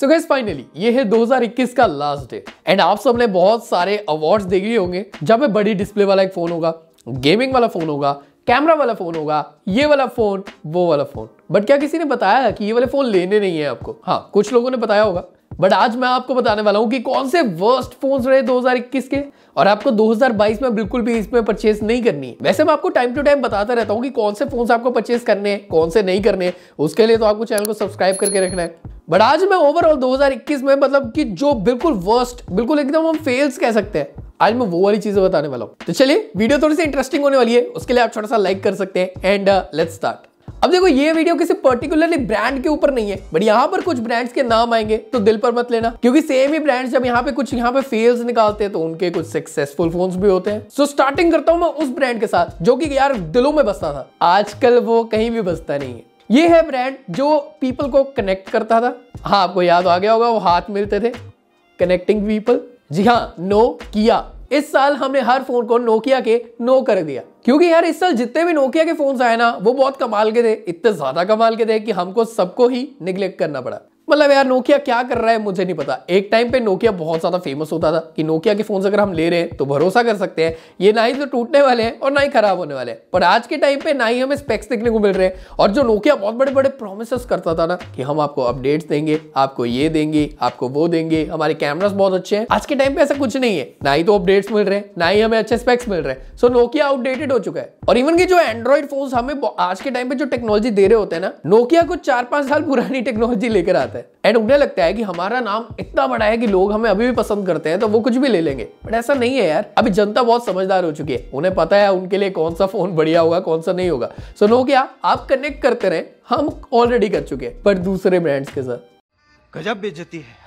सो gas finally ये है 2021 का लास्ट डे एंड आप सबने बहुत सारे अवार्ड्स देखे होंगे जहाँ पे बड़ी डिस्प्ले वाला एक फोन होगा गेमिंग वाला फोन होगा कैमरा वाला फोन होगा ये वाला फोन वो वाला फोन बट क्या किसी ने बताया कि ये वाले फोन लेने नहीं है आपको हाँ कुछ लोगों ने बताया होगा बट आज मैं आपको बताने वाला हूँ कि कौन से वर्स्ट फोन रहे 2021 के और आपको 2022 में बिल्कुल भी इसमें परचेस नहीं करनी है वैसे मैं आपको टाइम टू टाइम बताता रहता हूँ कि कौन से फोन आपको परचेस करने हैं कौन से नहीं करने हैं उसके लिए तो आपको चैनल को सब्सक्राइब करके रखना है बट आज मैं ओवरऑल 2021 में मतलब कि जो बिल्कुल वर्स्ट बिल्कुल एकदम हम फेल्स कह सकते हैं आज मैं वो वाली चीजें बताने वाला हूँ तो चलिए वीडियो थोड़ी सी इंटरेस्टिंग होने वाली है उसके लिए आप छोटा सा लाइक कर सकते हैं एंड लेट्स स्टार्ट अब देखो ये वीडियो किसी पर्टिकुलरली ब्रांड के ऊपर नहीं है बट यहाँ पर कुछ ब्रांड्स के नाम आएंगे तो दिल पर मत लेना क्योंकि सेम ही ब्रांड्स जब यहाँ पे कुछ यहाँ पे फेल्स निकालते हैं तो उनके कुछ सक्सेसफुल फोन्स भी होते हैं सो स्टार्टिंग करता हूँ मैं उस ब्रांड के साथ जो कि यार दिलों में बसता था आजकल वो कहीं भी बसता नहीं है ये है ब्रांड जो पीपल को कनेक्ट करता था हाँ आपको याद आ गया होगा वो हाथ मिलते थे कनेक्टिंग पीपल जी हाँ नो किया इस साल हमने हर फोन को नोकिया के नो कर दिया क्योंकि यार इस साल जितने भी नोकिया के फोन आए ना वो बहुत कमाल के थे इतने ज्यादा कमाल के थे कि हमको सबको ही निग्लेक्ट करना पड़ा मतलब यार नोकिया क्या कर रहा है मुझे नहीं पता एक टाइम पे नोकिया बहुत ज़्यादा फेमस होता था कि नोकिया के फोन अगर हम ले रहे हैं तो भरोसा कर सकते हैं ये ना ही तो टूटने वाले हैं और ना ही ख़राब होने वाले हैं पर आज के टाइम पे ना ही हमें स्पेक्स देखने को मिल रहे हैं और जो नोकिया बहुत बड़े बड़े प्रोमिस करता था ना कि हम आपको अपडेट्स देंगे आपको ये देंगे आपको वो देंगे हमारे कैमराज बहुत अच्छे हैं आज के टाइम पे ऐसा कुछ नहीं है ना ही तो अपडेट्स मिल रहे हैं ना ही हमें अच्छे स्पेक्स मिल रहे हैं सो नोकिया आउटडेटेड हो चुका है और इवन की जो एंड्रॉइड फोन हमें आज के टाइम पे जो टेक्नोलॉजी दे रहे होते हैं ना नोकिया को चार पांच साल पुरानी टेक्नोलॉजी लेकर आते जाता है एंड उन्हें लगता है कि हमारा नाम इतना बड़ा है कि लोग हमें अभी भी पसंद करते हैं तो वो कुछ भी ले लेंगे बट ऐसा नहीं है यार अभी जनता बहुत समझदार हो चुकी है उन्हें पता है उनके लिए कौन सा फोन बढ़िया होगा कौन सा नहीं होगा सो नो क्या आप कनेक्ट करते रहे हम ऑलरेडी कर चुके हैं पर दूसरे ब्रांड्स के साथ गजब बेचती है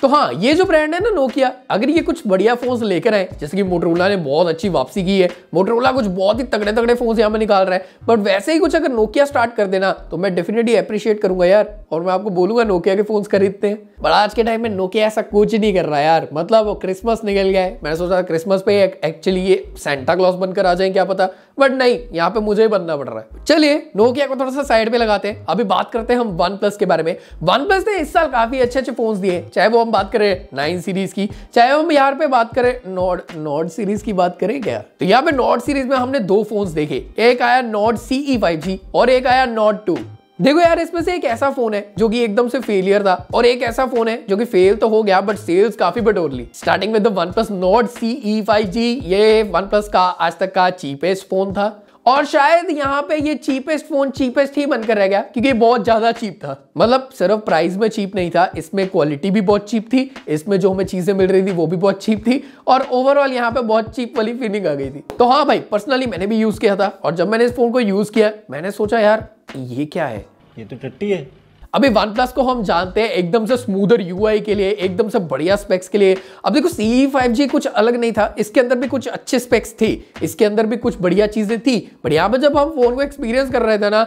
तो हाँ ये जो ब्रांड है ना नोकिया अगर ये कुछ बढ़िया फोन्स लेकर आए जैसे कि मोटरोला ने बहुत अच्छी वापसी की है मोटरोला कुछ बहुत ही तगड़े तगड़े फोन्स यहाँ पर निकाल रहा है बट वैसे ही कुछ अगर नोकिया स्टार्ट कर देना तो मैं डेफिनेटली अप्रिशिएट करूंगा यार और मैं आपको बोलूंगा नोकिया के फोन खरीदते हैं बट आज के टाइम में नोकिया ऐसा कुछ नहीं कर रहा यार मतलब वो क्रिसमस निकल गया है मैंने सोचा क्रिसमस पे एक्चुअली ये सेंटा क्लॉस बनकर आ जाए क्या पता बट नहीं यहाँ पे मुझे ही बनना पड़ रहा है चलिए नोकिया को थोड़ा सा साइड पे लगाते हैं अभी बात करते हैं हम वन प्लस के बारे में वन प्लस ने इस साल काफ़ी अच्छे अच्छे फोन दिए चाहे वो हम बात करें नाइन सीरीज़ की चाहे हम यहाँ पे बात करें नॉड नॉड सीरीज़ की बात करें क्या तो यहाँ पे नॉड सीरीज़ में हमने दो फोन देखे एक आया नॉड सीई फाइव जी और एक आया नॉड टू देखो यार इसमें से एक ऐसा फोन है जो कि एकदम से फेलियर था और एक ऐसा फोन है जो कि फेल तो हो गया बट सेल्स काफी बटोर ली starting with OnePlus Nord C E five G ये वन प्लस का आज तक का चीपेस्ट फोन था और शायद यहाँ पे ये चीपेस्ट फोन चीपेस्ट ही बनकर रह गया क्योंकि बहुत ज्यादा चीप था मतलब सिर्फ प्राइस में चीप नहीं था इसमें क्वालिटी भी बहुत चीप थी इसमें जो हमें चीजें मिल रही थी वो भी बहुत चीप थी और ओवरऑल यहाँ पे बहुत चीप वाली फीलिंग आ गई थी तो हाँ भाई पर्सनली मैंने भी यूज किया था और जब मैंने इस फोन को यूज किया मैंने सोचा यार ये क्या है ये तो टट्टी है अभी वन प्लस को हम जानते हैं एकदम से स्मूदर आई के लिए एकदम से बढ़िया स्पेक्स के लिए अब देखो सी फाइव जी कुछ अलग नहीं था इसके अंदर भी कुछ अच्छे स्पेक्स थी इसके अंदर भी कुछ बढ़िया चीजें थी बढ़िया पर जब हम फोन को एक्सपीरियंस कर रहे थे ना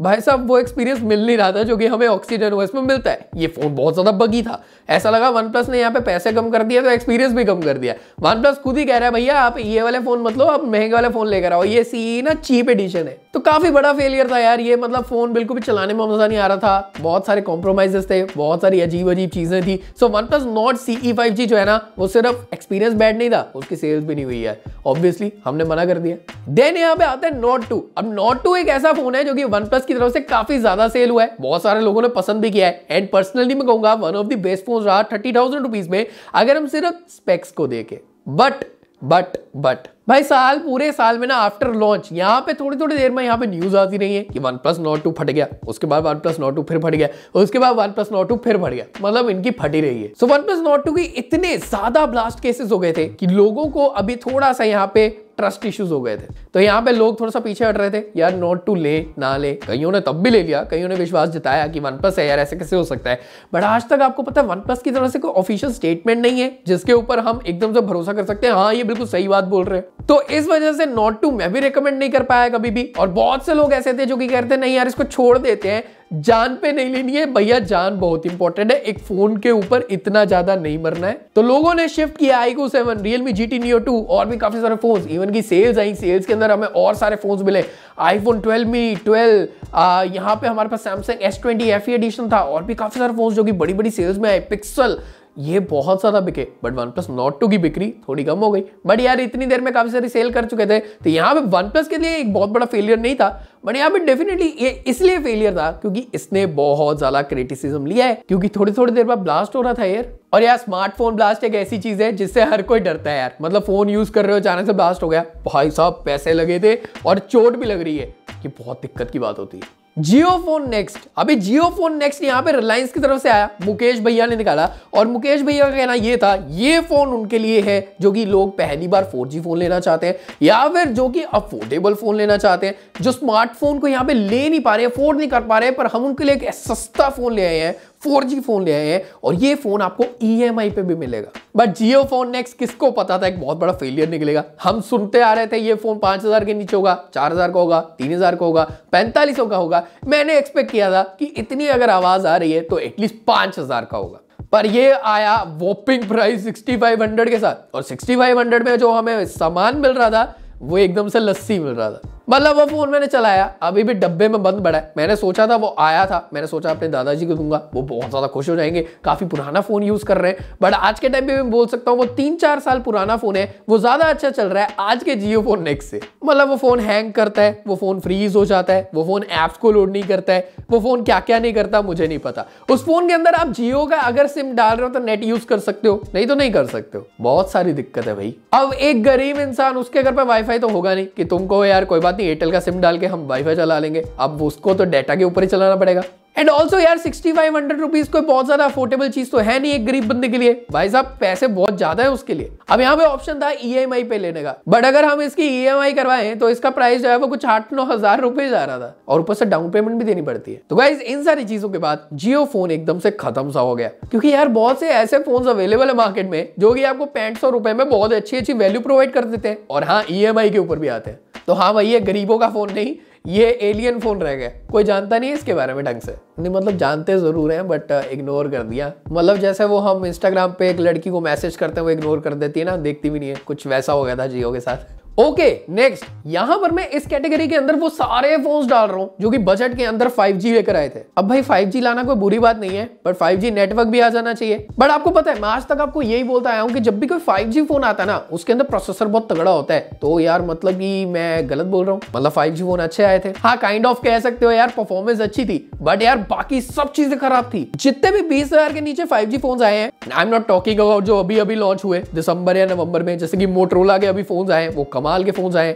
भाई साहब वो एक्सपीरियंस मिल नहीं रहा था जो कि हमें ऑक्सीजन ओएस में मिलता है ये फोन बहुत ज़्यादा बगी था ऐसा लगा वन प्लस ने यहाँ पे पैसे कम कर दिया तो एक्सपीरियंस भी कम कर दिया वन प्लस खुद ही कह रहा है भैया आप ये वाले फोन मतलब आप महंगे वाले फोन लेकर आओ ये सी ना चीप एडिशन है तो काफी बड़ा फेलियर था यार ये मतलब फोन बिल्कुल भी चलाने में मजा नहीं आ रहा था बहुत सारे कॉम्प्रोमाइजेस थे बहुत सारी अजीब अजीब चीजें थी so OnePlus Nord C five G जो है ना वो सिर्फ एक्सपीरियंस बैड नहीं था उसकी सेल्स भी नहीं हुई है ऑब्वियसली हमने मना कर दिया देन यहाँ पे आता है नॉट टू अब नॉट टू एक ऐसा फोन है जो कि वन प्लस प्लस की तरफ से काफी ज्यादा सेल हुआ है बहुत सारे लोगों ने पसंद भी किया है एंड पर्सनली मैं कहूंगा one of the best phone रहा थर्टी थाउजेंड रुपीज में अगर हम सिर्फ स्पेक्स को देखें बट बट बट भाई साल पूरे साल में ना आफ्टर लॉन्च यहाँ पे थोड़ी थोड़ी देर में यहाँ पे न्यूज आती रही है कि वन प्लस नोट टू फट गया उसके बाद वन प्लस नोट टू फिर फट गया उसके बाद वन प्लस नोट टू फिर फट गया मतलब इनकी फटी रही है so OnePlus Nord two की इतने ज्यादा ब्लास्ट केसेस हो गए थे कि लोगों को अभी थोड़ा सा यहाँ पे ट्रस्ट इश्यूज हो गए थे तो यहाँ पे लोग थोड़ा सा पीछे हट रहे थे यार नोट टू ले ना ले कईयों ने तब भी ले लिया कईयों ने विश्वास जताया कि वन प्लस है यार ऐसे कैसे हो सकता है बट आज तक आपको पता है वन प्लस की तरह से कोई ऑफिशियल स्टेटमेंट नहीं है जिसके ऊपर हम एकदम से भरोसा कर सकते हैं हाँ ये बिल्कुल सही बात बोल रहे हैं तो इस वजह से नोट टू मैं भी रिकमेंड नहीं कर पाया कभी भी और बहुत से लोग ऐसे थे जो कि कहते नहीं यार इसको छोड़ देते हैं जान पे नहीं लेनी है भैया जान बहुत इंपॉर्टेंट है एक फोन के ऊपर इतना ज्यादा नहीं मरना है तो लोगों ने शिफ्ट किया iQOO seven Realme G T Neo two और भी काफी सारे फोन इवन की सेल्स आई सेल्स के अंदर हमें और सारे फोन मिले आईफोन ट्वेल्व मी ट्वेल्व यहाँ पे हमारे पास Samsung S twenty F edition था और भी काफी सारे फोन जो कि बड़ी बड़ी सेल्स में आए पिक्सल ये बहुत ज़्यादा बिके but OnePlus Nord two की बिक्री थोड़ी कम हो गई बट यार इतनी देर में काफ़ी सारी सेल कर चुके थे तो यहाँ पे वन प्लस के लिए एक बहुत बड़ा फेलियर नहीं था बट यहाँ पे डेफिनेटली ये इसलिए फेलियर था क्योंकि इसने बहुत ज़्यादा क्रिटिसिज्म लिया है क्योंकि थोड़ी थोड़ी देर बाद ब्लास्ट हो रहा था यार और यार स्मार्टफोन ब्लास्ट एक ऐसी चीज है जिससे हर कोई डरता है यार मतलब फोन यूज कर रहे हो अचानक से ब्लास्ट हो गया भाई साहब पैसे लगे थे और चोट भी लग रही है कि बहुत दिक्कत की बात होती है जियो फोन नेक्स्ट अभी जियो फोन नेक्स्ट यहाँ पे रिलायंस की तरफ से आया मुकेश भैया ने निकाला और मुकेश भैया का कहना ये था ये फोन उनके लिए है जो कि लोग पहली बार 4G फोन लेना चाहते हैं या फिर जो कि अफोर्डेबल फोन लेना चाहते हैं जो स्मार्टफोन को यहाँ पे ले नहीं पा रहे अफोर्ड नहीं कर पा रहे पर हम उनके लिए एक सस्ता फोन ले आए हैं फोर फोन ले आए हैं और ये फोन आपको ई e पे भी मिलेगा बट जियो फोन नेक्स्ट किसको पता था एक बहुत बड़ा फेलियर निकलेगा हम सुनते आ रहे थे ये फोन 5000 के नीचे होगा 4000 का होगा 3000 का होगा 4500 का होगा मैंने एक्सपेक्ट किया था कि इतनी अगर आवाज आ रही है तो एटलीस्ट 5000 का होगा पर ये आया वोपिंग प्राइस 6500 के साथ और 6500 में जो हमें सामान मिल रहा था वो एकदम से लस्सी मिल रहा था मतलब वो फ़ोन मैंने चलाया अभी भी डब्बे में बंद पड़ा है मैंने सोचा था वो आया था मैंने सोचा अपने दादाजी को दूंगा वो बहुत ज़्यादा खुश हो जाएंगे काफ़ी पुराना फ़ोन यूज़ कर रहे हैं बट आज के टाइम पे मैं बोल सकता हूँ वो तीन चार साल पुराना फ़ोन है वो ज़्यादा अच्छा चल रहा है आज के जियो फोन नेक्स्ट से मतलब वो फ़ोन हैंग करता है वो फ़ोन फ्रीज हो जाता है वो फ़ोन ऐप्स को लोड नहीं करता है वो फ़ोन क्या क्या नहीं करता मुझे नहीं पता उस फ़ोन के अंदर आप जियो का अगर सिम डाल रहे हो तो नेट यूज़ कर सकते हो नहीं तो नहीं कर सकते हो बहुत सारी दिक्कत है भाई अब एक गरीब इंसान उसके घर पर वाईफाई तो होगा नहीं कि तुमको यार कोई बात बात नहीं एयरटेल का सिम डाल के हम वाईफाई चला लेंगे अब उसको तो डाटा के ऊपर ही चलाना पड़ेगा एंड ऑल्सो यार सिक्सटी फाइव हंड्रेड रुपीज कोई बहुत ज्यादा अफोर्डेबल चीज तो है नहीं एक गरीब बंदे के लिए भाई साहब पैसे बहुत ज्यादा है उसके लिए अब यहाँ पे ऑप्शन था ई e पे लेने का बट अगर हम इसकी ईएमआई e करवाएं तो इसका प्राइस जो है वो कुछ आठ नौ हजार रुपए जा रहा था और ऊपर से डाउन पेमेंट भी देनी पड़ती है तो भाई इन सारी चीजों के बाद जियो फोन एकदम से खत्म सा हो गया क्योंकि यार बहुत से ऐसे फोन अवेलेबल है मार्केट में जो की आपको पैंठ सौ रुपए में बहुत अच्छी अच्छी वैल्यू प्रोवाइड कर देते हैं और हाँ ई e के ऊपर भी आते हैं तो हाँ भाई ये गरीबों का फ़ोन नहीं ये एलियन फ़ोन रह गए कोई जानता नहीं है इसके बारे में ढंग से नहीं मतलब जानते ज़रूर हैं बट इग्नोर uh, कर दिया मतलब जैसे वो हम इंस्टाग्राम पे एक लड़की को मैसेज करते हैं वो इग्नोर कर देती है ना देखती भी नहीं है कुछ वैसा हो गया था जियो के साथ ओके नेक्स्ट यहां पर मैं इस कैटेगरी के अंदर वो सारे फोन्स डाल रहा हूं जो कि बजट के अंदर 5G लेकर आए थे अब भाई 5G लाना कोई बुरी बात नहीं है बट 5G नेटवर्क भी आ जाना चाहिए बट आपको पता है मैं आज तक आपको यही बोलता आया हूं कि जब भी कोई 5G फोन आता है ना उसके अंदर प्रोसेसर बहुत तगड़ा होता है तो यार मतलब की मैं गलत बोल रहा हूँ मतलब फाइव फोन अच्छे आए थे हाँ काइंड ऑफ कह सकते हो यार परफॉर्मेंस अच्छी थी बट यार बाकी सब चीजें खराब थी जितने भी बीस के नीचे फाइव जी फोन आए हैं I am not talking about जो अभी अभी लॉन्च हुए दिसंबर या नवंबर में जैसे की मोटरोला के अभी फोन आए वो कम कमाल के फ़ोन्स आए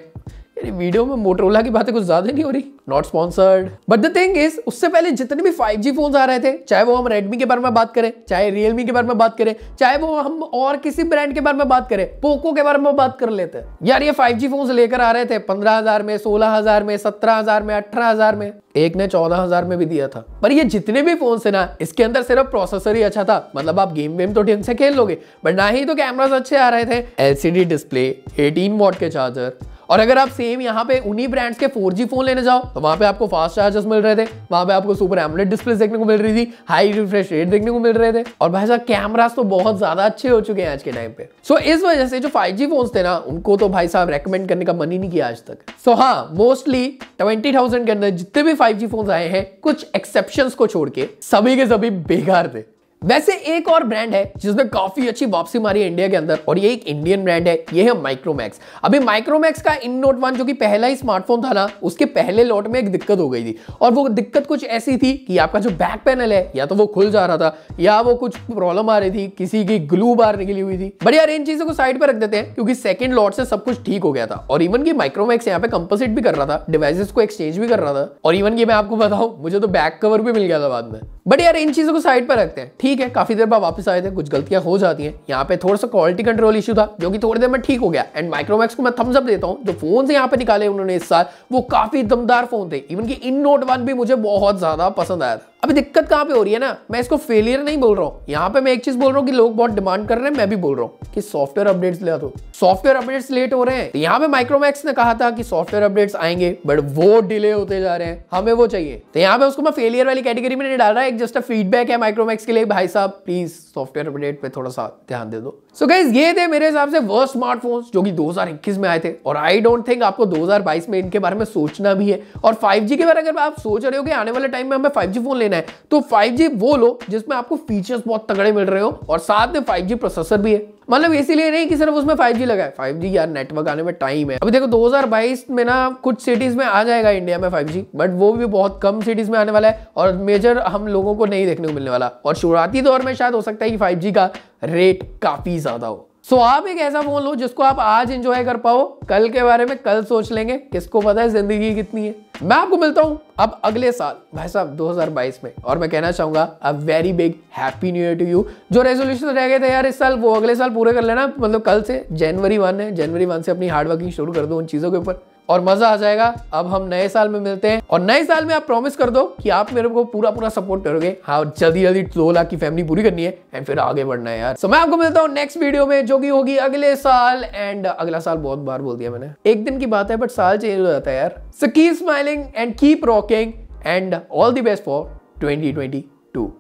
यानी वीडियो में मोटरोला की बातें कुछ ज्यादा नहीं हो रही not sponsored but the thing is उससे पहले जितने भी 5G फोन आ रहे थे चाहे वो हम रेडमी के बारे में बात करें चाहे रियलमी के बारे में बात करें चाहे वो हम और किसी ब्रांड के बारे में बात करें पोको के बारे में बात कर लेते हैं यार ये 5G फोन लेकर आ रहे थे पंद्रह में सोलह में सत्रह में अठारह में एक ने चौदह हजार में भी दिया था पर ये जितने भी फोन थे ना इसके अंदर सिर्फ प्रोसेसर ही अच्छा था मतलब आप गेम वेम तो ढंग से खेल लोगे बट ना ही तो कैमरास अच्छे आ रहे थे एलसीडी डिस्प्ले 18 वॉट के चार्जर और अगर आप सेम यहाँ पे उन्हीं ब्रांड्स के 4G फोन लेने जाओ तो वहाँ पे आपको फास्ट चार्जर्स मिल रहे थे वहाँ पे आपको सुपर एमलेट डिस्प्ले देखने को मिल रही थी हाई रिफ्रेश रेट देखने को मिल रहे थे और भाई साहब कैमराज तो बहुत ज्यादा अच्छे हो चुके हैं आज के टाइम पे सो so, इस वजह से जो फाइव जी फोन थे ना उनको तो भाई साहब रेकमेंड करने का मन ही नहीं किया आज तक सो so, हाँ मोस्टली ट्वेंटी थाउजेंड के अंदर जितने भी फाइव जी फोन आए हैं कुछ एक्सेप्शन को छोड़ के सभी के सभी बेकार थे वैसे एक और ब्रांड है जिसने काफी अच्छी वापसी मारी इंडिया के अंदर और ये एक इंडियन ब्रांड है ये है माइक्रोमैक्स अभी माइक्रोमैक्स का इन नोट वन जो कि पहला ही स्मार्टफोन था ना उसके पहले लॉट में एक दिक्कत हो गई थी और वो दिक्कत कुछ ऐसी थी कि आपका जो बैक पैनल है या तो वो खुल जा रहा था या वो कुछ प्रॉब्लम आ रही थी किसी की ग्लू बार निकली हुई थी बट यार इन चीजों को साइड पर रख देते हैं क्योंकि सेकंड लॉट से सब कुछ ठीक हो गया था और इवन की माइक्रोमैक्स यहाँ पे कंपोजिट भी कर रहा था डिवाइसेस को एक्सचेंज भी कर रहा था और इवन की मैं आपको बताऊं मुझे तो बैक कवर भी मिल गया था बाद में बट यार इन चीज़ों को साइड पर रखते हैं ठीक है काफ़ी देर बाद वापस आए थे कुछ गलतियां हो जाती हैं यहाँ पे थोड़ा सा क्वालिटी कंट्रोल इशू था जो कि थोड़ी देर में ठीक हो गया एंड माइक्रोमैक्स को मैं थम्स अप देता हूँ जो फोन से यहाँ पे निकाले उन्होंने इस साल वो काफ़ी दमदार फोन थे इवन कि इन नोट वन भी मुझे बहुत ज़्यादा पसंद आया था अब दिक्कत कहाँ पे हो रही है ना मैं इसको फेलियर नहीं बोल रहा हूँ यहाँ पे मैं एक चीज बोल रहा हूँ कि लोग बहुत डिमांड कर रहे हैं मैं भी बोल रहा हूँ कि सॉफ्टवेयर अपडेट्स ले दो सॉफ्टवेयर अपडेट्स लेट हो रहे हैं तो यहाँ पे माइक्रोमैक्स ने कहा था कि सॉफ्टवेयर अपडेट्स आएंगे बट वो डिले होते जा रहे हैं हमें वो चाहिए तो यहाँ पे उसको मैं फेलियर वाली कैटेगरी में नहीं डाल रहा है एक जस्ट अ फीडबैक है माइक्रोमैक्स के लिए भाई साहब प्लीज सॉफ्टवेयर अपडेट पे थोड़ा सा ध्यान दे दो सो so गाइज ये थे मेरे हिसाब से वर्स्ट स्मार्टफोन्स जो कि 2021 में आए थे और आई डोंट थिंक आपको 2022 में इनके बारे में सोचना भी है और 5G के बारे में अगर आप सोच रहे हो कि आने वाले टाइम में हमें 5G फोन लेना लेना है तो 5G वो लो जिसमें आपको फीचर्स बहुत तगड़े मिल रहे हो और साथ में 5G प्रोसेसर भी है मतलब इसीलिए नहीं कि सिर्फ उसमें 5G लगा है 5G यार नेटवर्क आने में टाइम है अभी देखो 2022 में ना कुछ सिटीज में आ जाएगा इंडिया में 5G बट वो भी बहुत कम सिटीज में आने वाला है और मेजर हम लोगों को नहीं देखने को मिलने वाला और शुरुआती दौर में शायद हो सकता है कि 5G का रेट काफी ज्यादा हो सो so, आप एक ऐसा फोन लो जिसको आप आज एंजॉय कर पाओ कल के बारे में कल सोच लेंगे किसको पता है जिंदगी कितनी है मैं आपको मिलता हूं अब अगले साल भाई साहब 2022 में और मैं कहना चाहूंगा a very big happy new year to you जो रेजोल्यूशन रह गए थे यार इस साल वो अगले साल पूरे कर लेना मतलब कल से जनवरी वन है जनवरी वन से अपनी हार्डवर्किंग शुरू कर दो उन चीज़ों के ऊपर और मजा आ जाएगा अब हम नए साल में मिलते हैं और नए साल में आप प्रॉमिस कर दो कि आप मेरे को पूरा पूरा सपोर्ट करोगे हाँ जल्दी जल्दी दो लाख की फैमिली पूरी करनी है एंड फिर आगे बढ़ना है यार सो so, मैं आपको मिलता हूँ नेक्स्ट वीडियो में जो की होगी अगले साल एंड अगला साल बहुत बार बोल दिया मैंने एक दिन की बात है बट साल चेंज हो जाता है यार so keep smiling and keep rocking and all the best for twenty twenty two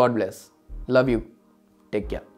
God bless love you take care